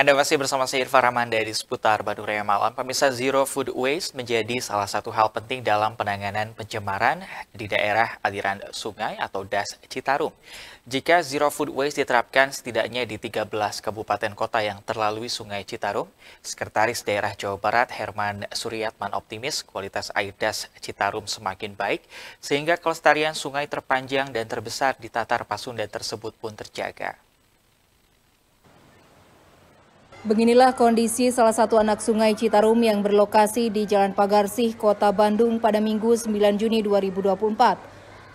Anda masih bersama saya Irfan Ramanda di seputar Bandung Raya Malam. Pemirsa Zero Food Waste menjadi salah satu hal penting dalam penanganan pencemaran di daerah aliran sungai atau das Citarum. Jika Zero Food Waste diterapkan setidaknya di 13 kabupaten kota yang terlalui sungai Citarum, Sekretaris Daerah Jawa Barat Herman Suryatman optimis kualitas air das Citarum semakin baik, sehingga kelestarian sungai terpanjang dan terbesar di Tatar Pasundan tersebut pun terjaga. Beginilah kondisi salah satu anak sungai Citarum yang berlokasi di Jalan Pagarsih, Kota Bandung pada Minggu 9 Juni 2024.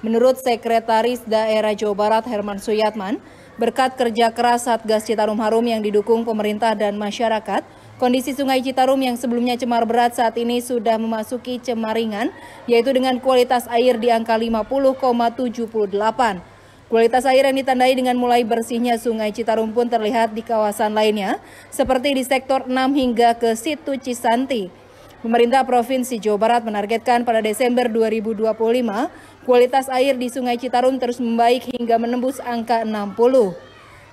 Menurut Sekretaris Daerah Jawa Barat Herman Suyatman, berkat kerja keras Satgas Citarum Harum yang didukung pemerintah dan masyarakat, kondisi sungai Citarum yang sebelumnya cemar berat saat ini sudah memasuki cemaringan, yaitu dengan kualitas air di angka 50,78. Kualitas air yang ditandai dengan mulai bersihnya Sungai Citarum pun terlihat di kawasan lainnya, seperti di sektor 6 hingga ke situ Cisanti. Pemerintah Provinsi Jawa Barat menargetkan pada Desember 2025, kualitas air di Sungai Citarum terus membaik hingga menembus angka 60.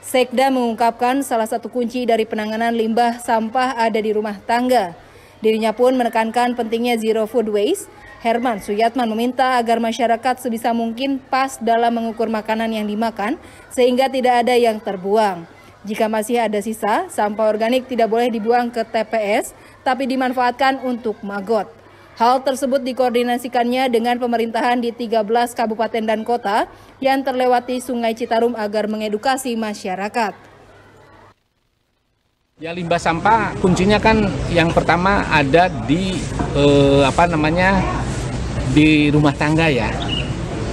Sekda mengungkapkan salah satu kunci dari penanganan limbah sampah ada di rumah tangga. Dirinya pun menekankan pentingnya zero food waste Herman Suyatman meminta agar masyarakat sebisa mungkin pas dalam mengukur makanan yang dimakan sehingga tidak ada yang terbuang. Jika masih ada sisa, sampah organik tidak boleh dibuang ke TPS tapi dimanfaatkan untuk magot. Hal tersebut dikoordinasikannya dengan pemerintahan di 13 kabupaten dan kota yang terlewati Sungai Citarum agar mengedukasi masyarakat. Ya limbah sampah kuncinya kan yang pertama ada di eh, apa namanya di rumah tangga ya.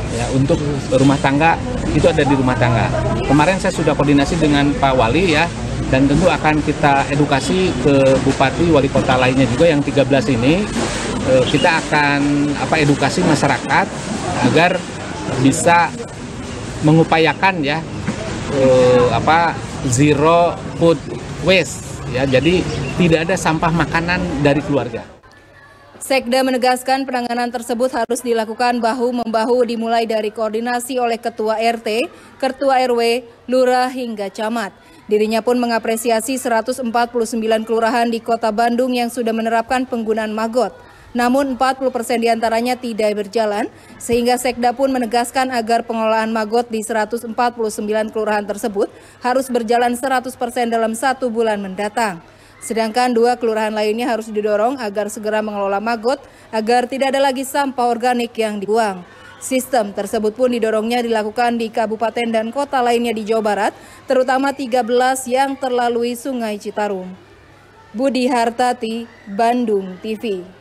Ya, untuk rumah tangga itu ada di rumah tangga. Kemarin saya sudah koordinasi dengan Pak Wali ya dan tentu akan kita edukasi ke bupati wali kota lainnya juga yang 13 ini e, kita akan apa edukasi masyarakat agar bisa mengupayakan ya e, apa zero food waste ya jadi tidak ada sampah makanan dari keluarga Sekda menegaskan penanganan tersebut harus dilakukan bahu-membahu dimulai dari koordinasi oleh Ketua RT, Ketua RW, Lurah hingga Camat. Dirinya pun mengapresiasi 149 kelurahan di kota Bandung yang sudah menerapkan penggunaan magot. Namun 40 persen diantaranya tidak berjalan, sehingga Sekda pun menegaskan agar pengelolaan magot di 149 kelurahan tersebut harus berjalan 100 persen dalam satu bulan mendatang. Sedangkan dua kelurahan lainnya harus didorong agar segera mengelola magot agar tidak ada lagi sampah organik yang dibuang. Sistem tersebut pun didorongnya dilakukan di kabupaten dan kota lainnya di Jawa Barat, terutama 13 yang terlalui Sungai Citarum. Budi Hartati, Bandung TV.